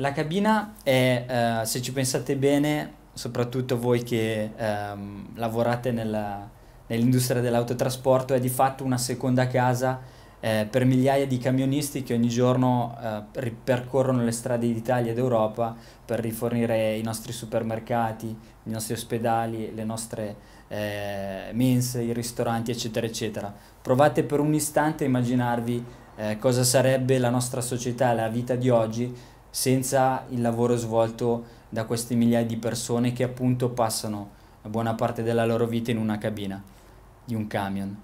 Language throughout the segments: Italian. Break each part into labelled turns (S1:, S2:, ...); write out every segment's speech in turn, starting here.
S1: La cabina è, eh, se ci pensate bene, soprattutto voi che ehm, lavorate nella, nell'industria dell'autotrasporto, è di fatto una seconda casa eh, per migliaia di camionisti che ogni giorno eh, ripercorrono le strade d'Italia e d'Europa per rifornire i nostri supermercati, i nostri ospedali, le nostre eh, mense, i ristoranti, eccetera, eccetera. Provate per un istante a immaginarvi eh, cosa sarebbe la nostra società, la vita di oggi senza il lavoro svolto da queste migliaia di persone che appunto passano buona parte della loro vita in una cabina di un camion.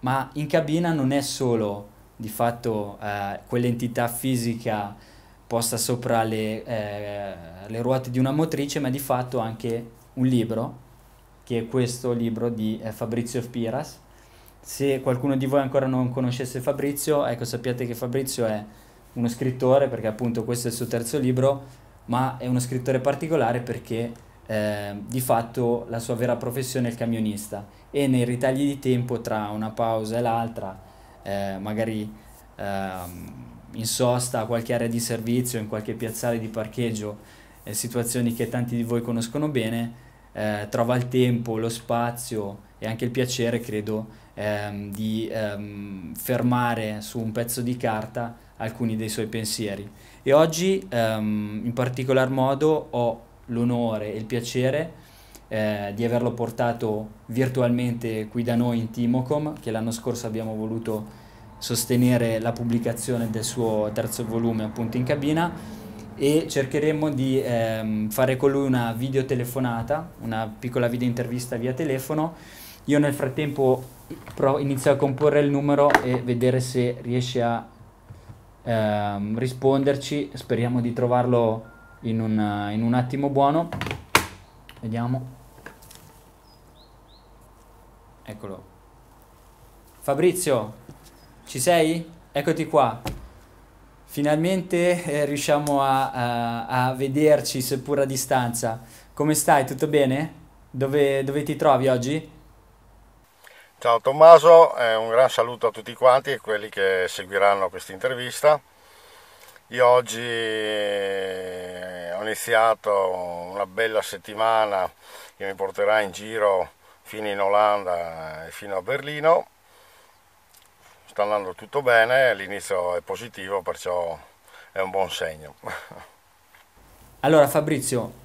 S1: Ma in cabina non è solo di fatto eh, quell'entità fisica posta sopra le, eh, le ruote di una motrice, ma di fatto anche un libro, che è questo libro di eh, Fabrizio Piras. Se qualcuno di voi ancora non conoscesse Fabrizio, ecco sappiate che Fabrizio è uno scrittore, perché appunto questo è il suo terzo libro, ma è uno scrittore particolare perché eh, di fatto la sua vera professione è il camionista e nei ritagli di tempo tra una pausa e l'altra, eh, magari eh, in sosta a qualche area di servizio, in qualche piazzale di parcheggio, eh, situazioni che tanti di voi conoscono bene, eh, trova il tempo, lo spazio e anche il piacere, credo, ehm, di ehm, fermare su un pezzo di carta alcuni dei suoi pensieri. E oggi ehm, in particolar modo ho l'onore e il piacere eh, di averlo portato virtualmente qui da noi in Timocom, che l'anno scorso abbiamo voluto sostenere la pubblicazione del suo terzo volume appunto in cabina e cercheremo di ehm, fare con lui una videotelefonata, una piccola videointervista via telefono. Io nel frattempo inizio a comporre il numero e vedere se riesce a ehm, risponderci. Speriamo di trovarlo in un, in un attimo buono. Vediamo. Eccolo. Fabrizio, ci sei? Eccoti qua. Finalmente eh, riusciamo a, a, a, vederci seppur a distanza. Come stai? Tutto bene? Dove, dove ti trovi oggi?
S2: Ciao Tommaso, eh, un gran saluto a tutti quanti e quelli che seguiranno questa intervista. Io oggi eh, ho iniziato una bella settimana che mi porterà in giro fino in Olanda e fino a Berlino. Sta andando tutto bene, l'inizio è positivo, perciò è un buon segno.
S1: Allora Fabrizio,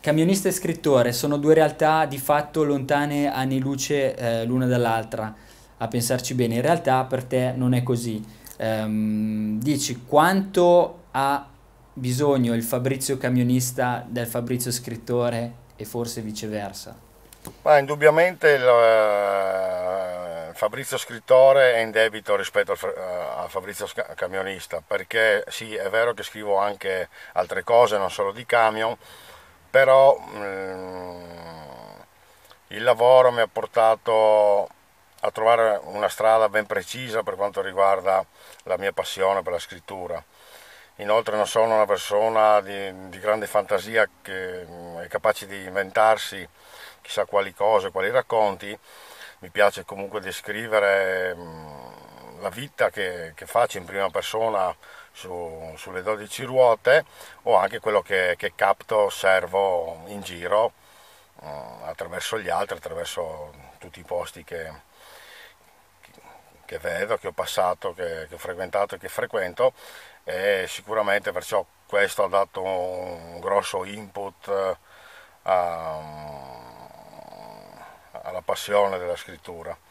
S1: Camionista e scrittore sono due realtà di fatto lontane anni luce eh, l'una dall'altra, a pensarci bene, in realtà per te non è così. Ehm, dici quanto ha bisogno il Fabrizio camionista del Fabrizio scrittore e forse viceversa?
S2: Ma indubbiamente il, eh, Fabrizio scrittore è in debito rispetto al, eh, Fabrizio camionista, perché sì, è vero che scrivo anche altre cose, non solo di camion però ehm, il lavoro mi ha portato a trovare una strada ben precisa per quanto riguarda la mia passione per la scrittura. Inoltre non sono una persona di, di grande fantasia che mm, è capace di inventarsi chissà quali cose, quali racconti, mi piace comunque descrivere la vita che, che, faccio in prima persona su, sulle 12 ruote o anche quello che, che capto, osservo in giro mm, attraverso gli altri, attraverso tutti i posti che, che vedo, che ho passato, che, ho frequentato e che frequento e sicuramente perciò questo ha dato un grosso input a, eh, alla passione della scrittura.